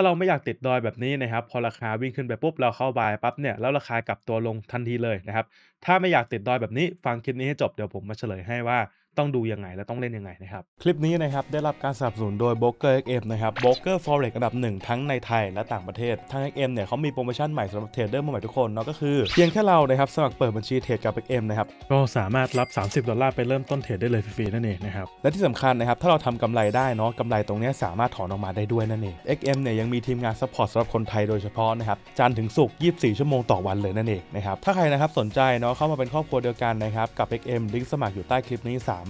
าเราไม่อยากติดดอยแบบนี้นะครับ พอราคาวิ่งขึ้นไปปุ๊บเราเข้าบายปั๊บเนี่ย แล้วราคากลับตัวลงทันทีเลยนะครับ ถ้าไม่อยากติดดอยแบบนี้ ฟังคลิปนี้ให้จบเดี๋ยวผมมาเฉลยให้ว่าต้องดูยังไง และต้องเล่นยังไงนะครับ คลิปนี้นะครับ ได้รับการสนับสนุนโดยบ r o k e r XM นะครับ b r o k e r Forex อันดับหนึ่งทั้งในไทยและต่างประเทศทางเ็กเนี่ยเขามีโปรโมชั่นใหม่สำหรับเทรดเดอร์มใหม่ทุกคน เนาะก็คือเพียงแค่เรานะครับ สมัครเปิดบัญชีเทรดกับเอ m นะครับ ก็สามารถรับ 30ดอลลาร์ไปเริ่มต้นเทรดได้เลยฟรีๆนั่นเองนะครับและที่สำคัญนะครับถ้าเราทำกำไรได้เนาะกำไรตรงนี้สามารถถอนออกมาได้ด้วยนั่นเองเ็กเนี่ยยังมีทีมงานซัพพอร์ตสำหรับคนไทยโดยเฉพาะนะครับจันถึงศุกร์24 ชั่วโมงต่อวันเลยนั่นเองนะครับถ้าใครนะครับสนใจเนาะเข้ามาเป็นครอบครัวเดียวกันนะครับกับ็มลิงก์สมัครอยู่ใต้คลิปนี้ 3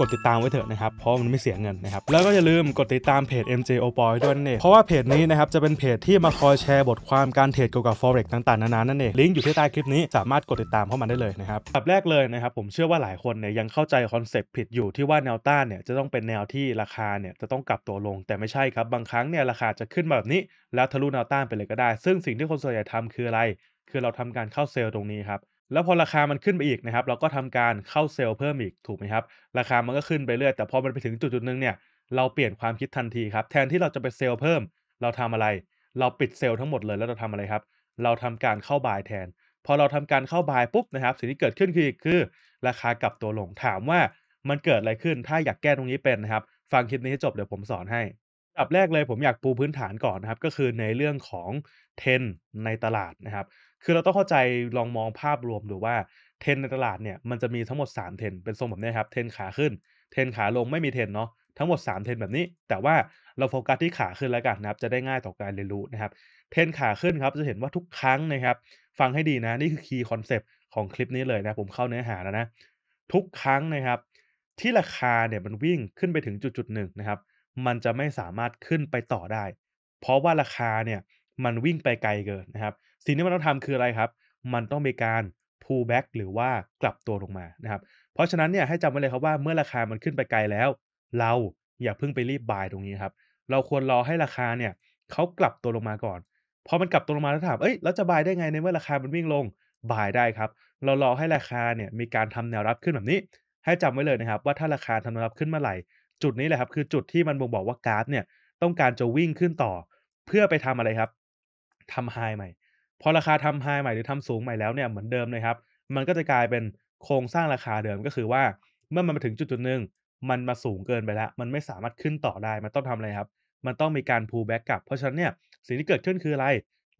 กดติดตามไว้เถอะนะครับ เพราะมันไม่เสียเงินนะครับ แล้วก็อย่าลืมกดติดตามเพจ MJ o p o y ด้วยนั่นเองเพราะว่าเพจนี้นะครับจะเป็นเพจที่มาคอยแชร์บทความการเทรดเกี่ยวกับ forex ต่าง ๆ นานานั่นเอง ลิงก์อยู่ที่ใต้คลิปนี้ สามารถกดติดตามเข้ามาได้เลยนะครับแบบแรกเลยนะครับ ผมเชื่อว่าหลายคนเนี่ยยังเข้าใจคอนเซปต์ผิดอยู่ที่ว่าแนวต้านเนี่ยจะต้องเป็นแนวที่ราคาเนี่ยจะต้องกลับตัวลง แต่ไม่ใช่ครับ บางครั้งเนี่ยราคาจะขึ้นแบบนี้แล้วทะลุแนวต้านไปเลยก็ได้ ซึ่งสิ่งที่คนส่วนใหญ่ทำคืออะไร คือเราทำการเข้าเซลล์ตรงนี้ครับแล้วพอราคามันขึ้นไปอีกนะครับ เราก็ทำการเข้าเซลล์เพิ่มอีกถูกไหมครับราคามันก็ขึ้นไปเรื่อยแต่พอมันไปถึง จุดจุดนึงเนี่ยเราเปลี่ยนความคิดทันทีครับแทนที่เราจะไปเซลล์เพิ่ม เราทำอะไร เราปิดเซลล์ทั้งหมดเลยแล้วเราทำอะไรครับ เราทำการเข้าบายแทน พอเราทำการเข้าบายปุ๊บนะครับสิ่งที่เกิดขึ้นคือคือ ราคากลับตัวลงถามว่ามันเกิดอะไรขึ้นถ้าอยากแก้ตรงนี้เป็นนะครับ ฟังคลิปนี้ให้จบเดี๋ยวผมสอนให้อับแรกเลยผมอยากปูพื้นฐานก่อนนะครับก็คือในเรื่องของเทรนในตลาดนะครับคือเราต้องเข้าใจลองมองภาพรวมดูว่าเทรนในตลาดเนี่ย มันจะมีทั้งหมด 3 เทรนเป็นทรงแบบนี้ครับ เทรนขาขึ้น เทรนขาลงไม่มีเทรนเนาะทั้งหมด 3 เทรนแบบนี้ แต่ว่าเราโฟกัสที่ขาขึ้นแล้วกันนะครับ จะได้ง่ายต่อการเรียนรู้นะครับ เทรนขาขึ้นครับ จะเห็นว่าทุกครั้งนะครับ ฟังให้ดีนะ นี่คือคีย์คอนเซปต์ของคลิปนี้เลยนะ ผมเข้าเนื้อหาแล้วนะ ทุกครั้งนะครับที่ราคาเนี่ยมันวิ่งขึ้นไปถึงจุดจุดหนึ่งนะครับมันจะไม่สามารถขึ้นไปต่อได้ เพราะว่าราคาเนี่ยมันวิ่งไปไกลเกินนะครับสิ่งที่มันต้องทำคืออะไรครับ มันต้องมีการ pull back หรือว่ากลับตัวลงมานะครับ เพราะฉะนั้นเนี่ยให้จำไว้เลยครับว่าเมื่อราคามันขึ้นไปไกลแล้ว เราอย่าเพิ่งไปรีบบายตรงนี้ครับ เราควรรอให้ราคาเนี่ยเขากลับตัวลงมาก่อน พอมันกลับตัวลงมาแล้วถาม เอ้ยเราจะบายได้ไงในเมื่อราคามันวิ่งลงบายได้ครับ เรารอให้ราคาเนี่ย มีการทำแนวรับขึ้นแบบนี้ ให้จำไว้เลยนะครับ ว่าถ้าราคาทำแนวรับขึ้นเมื่อไหร่จุดนี้แหละครับ คือจุดที่มันบ่งบอกว่ากราฟเนี่ย ต้องการจะวิ่งขึ้นต่อ เพื่อไปทำอะไรครับทำไฮใหม่พอราคาทำไฮใหม่ หรือทำสูงใหม่แล้วเนี่ยเหมือนเดิมเลยครับมันก็จะกลายเป็นโครงสร้างราคาเดิมก็คือว่าเมื่อมันมาถึงจุดจุดหนึ่งมันมาสูงเกินไปแล้ว มันไม่สามารถขึ้นต่อได้ มันต้องทำอะไรครับ มันต้องมีการ pull back กลับ เพราะฉะนั้นเนี่ยสิ่งที่เกิดขึ้นคืออะไร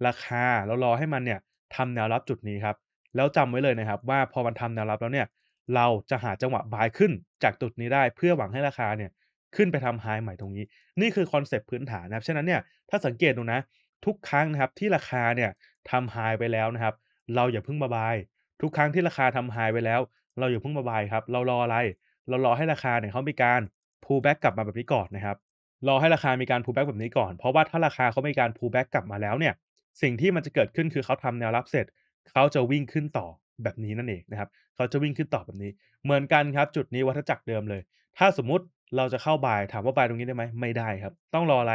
ราคาเรารอให้มันเนี่ยทำแนวรับจุดนี้ครับ แล้วจำไว้เลยนะครับ ว่าพอมันทำแนวรับแล้วเนี่ยเราจะหาจังหวะบายขึ้น จากจุดนี้ได้เพื่อหวังให้ราคาเนี่ยขึ้นไปทำไฮใหม่ตรงนี้ นี่คือคอนเซปต์พื้นฐานนะครับฉะนั้นเนี่ยถ้าสังเกตดูนะทุกครั้งนะครับ ที่ราคาเนี่ยทำหายไปแล้วนะครับ เราอย่าเพิ่งมาบาย ทุกครั้งที่ราคาทำหายไปแล้ว เราอย่าเพิ่งมาบายครับเรารออะไร เรารอให้ราคาเนี่ยเขามีการ pull back กลับมาแบบนี้ก่อนนะครับรอให้ราคา มีการ pull back แบบนี้ก่อน เพราะว่าถ้าราคาเขามีการ pull back กลับมาแล้วเนี่ยสิ่งที่มันจะเกิดขึ้นคือเขาทำแนวรับเสร็จเขาจะวิ่งขึ้นต่อแบบนี้นั่นเองนะครับเขาจะวิ่งขึ้นต่อแบบนี้เหมือนกันครับ จุดนี้วัฏจักรเดิมเลย ถ้าสมมติเราจะเข้าบายถามว่าบายตรงนี้ได้ไหมไม่ได้ครับต้องรออะไร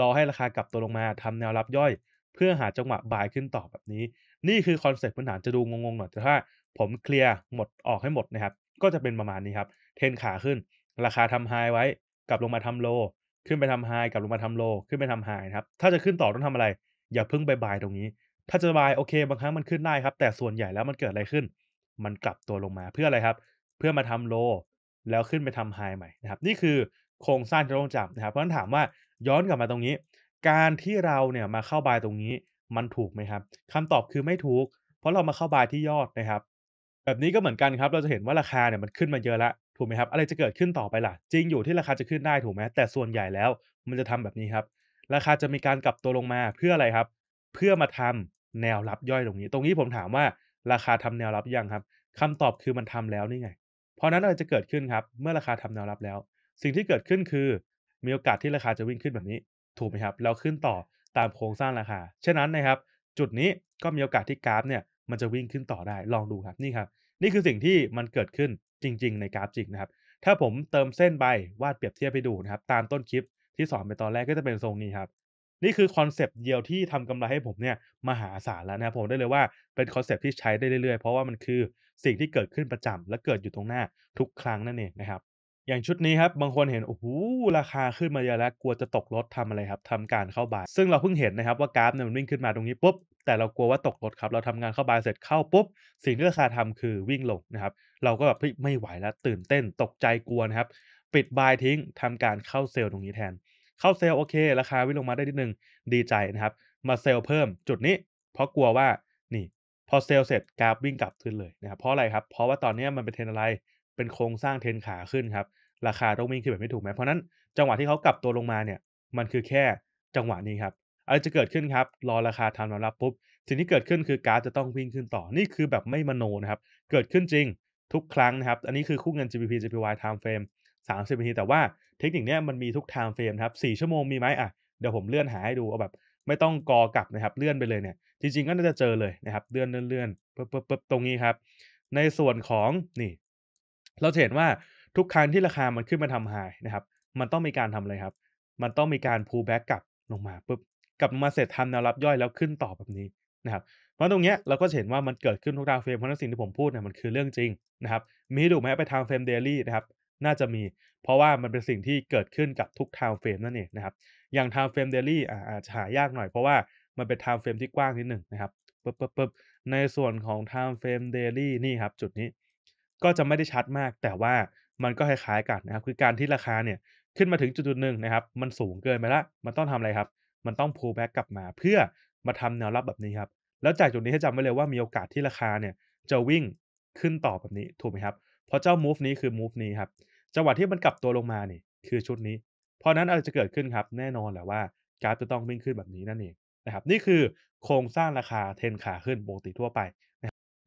รอให้ราคากลับตัวลงมาทำแนวรับย่อย เพื่อหาจังหวะบายขึ้นต่อแบบนี้ นี่คือคอนเซ็ปต์พื้นฐานจะดูงงๆหน่อยแต่ถ้า ผมเคลียร์หมดออกให้หมดนะครับก็จะเป็นประมาณนี้ครับเทนขาขึ้น ราคาทำไฮไว้ กลับลงมาทำโล ขึ้นไปทำไฮกลับลงมาทำโลขึ้นไปทำไฮนะครับ ถ้าจะขึ้นต่อต้องทำอะไร อย่าเพิ่งบายบาย ตรงนี้ ถ้าจะบายโอเค บางครั้งมันขึ้นได้ครับแต่ส่วนใหญ่แล้วมันเกิดอะไรขึ้น มันกลับตัวลงมาเพื่ออะไรครับ เพื่อมาทำโลแล้วขึ้นไปทำไฮใหม่นะครับนี่คือโครงสร้างจะลต้องจำนะครับเพราะฉะนั้นถามว่าย้อนกลับมาตรงนี้ การที่เราเนี่ยมาเข้าบายตรงนี้มันถูกไหมครับคำตอบคือไม่ถูก เพราะเรามาเข้าบายที่ยอดนะครับ แบบนี้ก็เหมือนกันครับ เราจะเห็นว่าราคาเนี่ยมันขึ้นมาเยอะละถูกไหมครับ อะไรจะเกิดขึ้นต่อไปล่ะ จริงอยู่ที่ราคาจะขึ้นได้ถูกไหมแต่ส่วนใหญ่แล้ว มันจะทำแบบนี้ครับ ราคาจะมีการกลับตัวลงมาเพื่ออะไรครับ เพื่อมาทำแนวรับย่อยตรงนี้ ตรงนี้ผมถามว่าราคาทำแนวรับยังครับ คำตอบคือมันทำแล้วนี่ไงเพราะนั้นอะไรจะเกิดขึ้นครับ เมื่อราคาทำแนวรับแล้ว สิ่งที่เกิดขึ้นคือมีโอกาสที่ราคาจะวิ่งขึ้นแบบนี้ ถูกไหมครับแล้วขึ้นต่อตามโครงสร้างราคาฉะนั้นนะครับ จุดนี้ก็มีโอกาสที่กราฟเนี่ยมันจะวิ่งขึ้นต่อได้ลองดูครับนี่ครับนี่คือสิ่งที่มันเกิดขึ้นจริงๆในกราฟจริงนะครับถ้าผมเติมเส้นใบวาดเปรียบเทียบไปดูนะครับตามต้นคลิปที่สอนไปตอนแรกก็จะเป็นทรงนี้ครับนี่คือคอนเซปต์เดียวที่ทำกำไรให้ผมเนี่ยมหาศาลแล้วนะครับผมได้เลยว่าเป็นคอนเซปต์ที่ใช้ได้เรื่อยๆเพราะว่ามันคือสิ่งที่เกิดขึ้นประจำและเกิดอยู่ตรงหน้า ทุกครั้งนั่นเองนะครับอย่างชุดนี้ครับบางคนเห็นโอ้โหราคาขึ้นมาเยอะแล้วกลัวจะตกรถทำอะไรครับทำการเข้าบายซึ่งเราเพิ่งเห็นนะครับว่ากราฟเนี่ยมันวิ่งขึ้นมาตรงนี้ปุ๊บแต่เรากลัวว่าตกรถครับเราทำงานเข้าบายเสร็จเข้าปุ๊บสิ่งที่ราคาทำคือวิ่งลงนะครับเราก็แบบไม่ไหวแล้วตื่นเต้นตกใจกลัวนะครับปิดบายทิ้งทำการเข้าเซลล์ตรงนี้แทน เข้าเซลล์โอเค ราคาวิ่งลงมาได้นิดนึงดีใจนะครับมาเซลล์เพิ่มจุดนี้ เพราะกลัวว่านี่ พอเซลล์เสร็จกราฟวิ่งกลับขึ้นเลยนะครับเพราะอะไรครับเพราะว่าตอนนี้มันเป็นเทรนอะไรเป็นโครงสร้างเทนขาขึ้นครับราคาต้องวิ่งขึ้นแบบไม่ถูกไหมเพราะนั้น จังหวะที่เขากลับตัวลงมาเนี่ย มันคือแค่จังหวะนี้ครับอะไรจะเกิดขึ้นครับรอราคาทำรำรับปุ๊บสิ่งที่เกิดขึ้น คือการจะต้องวิ่งขึ้นต่อนี่คือแบบไม่มโนนะครับ เกิดขึ้นจริง ทุกครั้งนะครับอันนี้คือคู่เงิน GBP JPY time frame 30นาทีแต่ว่าเทคนิคนี้มันมีทุก time frame ครับ4ชั่วโมงมีไหมอ่ะเดี๋ยวผมเลื่อนหาให้ดูเอาแบบ ไม่ต้องกอกลับนะครับเลื่อนไปเลยเนี่ยจริง ๆ ก็น่าจะเจอเลยนะครับ เลื่อนเลื่อนเลื่อนปึ๊บปึ๊บตรงนี้ครับในส่วนของนี่เราเห็นว่าทุกครั้งที่ราคามันขึ้นมาทำายนะครับ มันต้องมีการทำอะไรครับ มันต้องมีการ pull back กลับลงมาปุ๊บกลับมาเสร็จทำแนวรับย่อยแล้วขึ้นต่อแบบนี้นะครับ เพราะตรงเนี้ยเราก็เห็นว่ามันเกิดขึ้นทุกดาวเฟรมเพราะนั้นสิ่งที่ผมพูดเนี่ยมันคือเรื่องจริงนะครับ มีดูไหมไปทางเฟรมเดลี่นะครับน่าจะมีเพราะว่ามันเป็นสิ่งที่เกิดขึ้นกับทุกทาวเฟรมนั่นเองนะครับอย่างทาวเฟรมเดลี่อาจจะหายากหน่อยเพราะว่ามันเป็นทาวเฟรมที่กว้างนิดหนึ่งนะครับปึ๊บปึ๊บปึ๊บในส่วนของทาวเฟรมเดลี่นี่ครับจุดนี้ก็จะไม่ได้ชัดมาก แต่ว่ามันก็คล้ายๆกันนะครับคือการที่ราคาเนี่ยขึ้นมาถึงจุดๆหนึ่งนะครับ มันสูงเกินไปละมันต้องทำอะไรครับ มันต้อง pull back กลับมาเพื่อมาทำแนวรับแบบนี้ครับแล้วจากจุดนี้ให้จำไว้เลยว่ามีโอกาสที่ราคาเนี่ยจะวิ่งขึ้นต่อแบบนี้ถูกไหมครับเพราะเจ้า move นี้คือ move นี้ครับจังหวะที่มันกลับตัวลงมา นี่คือชุดนี้ เพราะนั้นอะไรจะเกิดขึ้นครับแน่นอนแหละว่ากราฟจะต้องวิ่งขึ้นแบบนี้นั่นเองนะครับ นี่คือโครงสร้างราคาเทนขาขึ้นปกติทั่วไป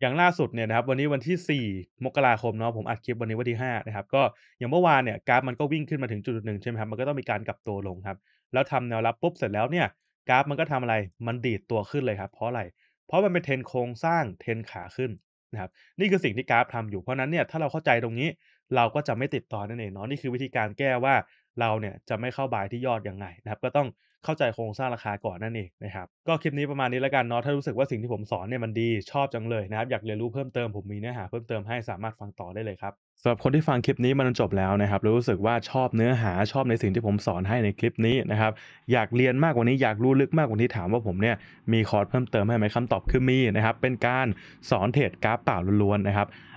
อย่างล่าสุดเนี่ยนะครับวันนี้วันที่ 4 มกราคมเนาะผมอัดคลิปวันนี้วันที่5นะครับก็อย่างเมื่อวานเนี่ยกราฟมันก็วิ่งขึ้นมาถึงจุดหนึ่งใช่ไหมครับมันก็ต้องมีการกลับตัวลงครับแล้วทำแนวรับปุ๊บเสร็จแล้วเนี่ยกราฟมันก็ทำอะไรมันดีดตัวขึ้นเลยครับเพราะอะไรเพราะมันเป็นเทรนโครงสร้างเทรนขาขึ้นนะครับนี่คือสิ่งที่กราฟทำอยู่ เพราะนั้นเนี่ยถ้าเราเข้าใจตรงนี้เราก็จะไม่ติดต่อนั่นเองเนาะนี่คือวิธีการแก้ว่าเราเนี่ยจะไม่เข้าบายที่ยอดยังไงนะครับก็ต้องเข้าใจโครงสร้างราคาก่อนนั่นเองนะครับ ก็คลิปนี้ประมาณนี้แล้วกันเนาะถ้ารู้สึกว่าสิ่งที่ผมสอนเนี่ยมันดีชอบจังเลยนะครับ อยากเรียนรู้เพิ่มเติมผมมีเนื้อหาเพิ่มเติมให้สามารถฟังต่อได้เลยครับสำหรับคนที่ฟังคลิปนี้มันจบแล้วนะครับรู้สึกว่าชอบเนื้อหาชอบในสิ่งที่ผมสอนให้ในคลิปนี้นะครับ อยากเรียนมากกว่านี้อยากรู้ลึกมากกว่านี้ถามว่าผมเนี่ยมีคอร์สเพิ่มเติมให้ไหมคำตอบคือมีนะครับ เป็นการสอนเทรดกราฟเปล่าล้วนๆนะครับ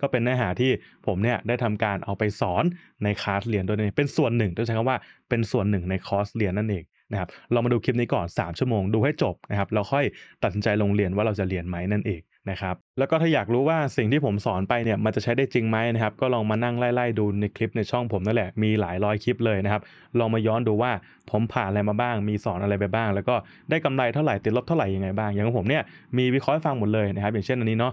ก็เป็นเนื้อหาที่ผมเนี่ยได้ทำการเอาไปสอนในคลาสเรียนโดยเป็นส่วนหนึ่งต้องใช้คำว่าเป็นส่วนหนึ่งในคอร์สเรียนนั่นเองนะครับเรามาดูคลิปนี้ก่อน 3 ชั่วโมงดูให้จบนะครับเราค่อยตัดสินใจลงเรียนว่าเราจะเรียนไหมนั่นเองนะครับแล้วก็ถ้าอยากรู้ว่าสิ่งที่ผมสอนไปเนี่ยมันจะใช้ได้จริงไหมนะครับก็ลองมานั่งไล่ๆดูในคลิปในช่องผมนั่นแหละมีหลายร้อยคลิปเลยนะครับลองมาย้อนดูว่าผมผ่านอะไรมาบ้าง มีสอนอะไรไปบ้าง แล้วก็ได้กำไรเท่าไหร่ติดลบเท่าไหร่ยังไงบ้างอย่างของผมเนี่ยมีวิเคราะห์ฟังหมดเลยนะครับอย่างเช่นอันนี้เนาะ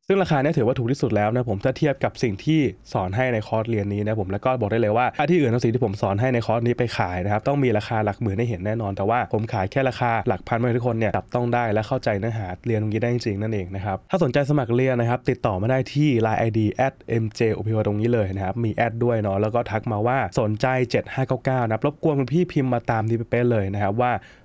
ซึ่งราคาเนี่ยถือว่าถูกที่สุดแล้วนะผมถ้าเทียบกับสิ่งที่สอนให้ในคอร์สเรียนนี้นะผมแล้วก็บอกได้เลยว่าที่อื่นเอาสิ่งที่ผมสอนให้ในคอร์สนี้ไปขายนะครับต้องมีราคาหลักหมื่นให้เห็นแน่นอน แต่ว่าผมขายแค่ราคา หลักพันใม่ทุกคนเนี่ยจับต้องได้และเข้าใจเนื้อหาเรียนตรงนี้ได้จริงๆนั่นเองนะครับถ้าสนใจสมัครเรียนนะครับติดต่อมาได้ที่ Line ID @mjopw ตรงนี้เลยนะครับมีแอดด้วยเนาะแล้วก็ทักมาว่าสนใจ7599นะรบกวนพี่พิมพ์มาตามที่เป๊ะเลยนะครับว่า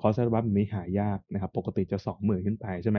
คอร์สอร์บั้มนี้หายากนะครับ ปกติจะ20,000ขึ้นไปใช่ไหม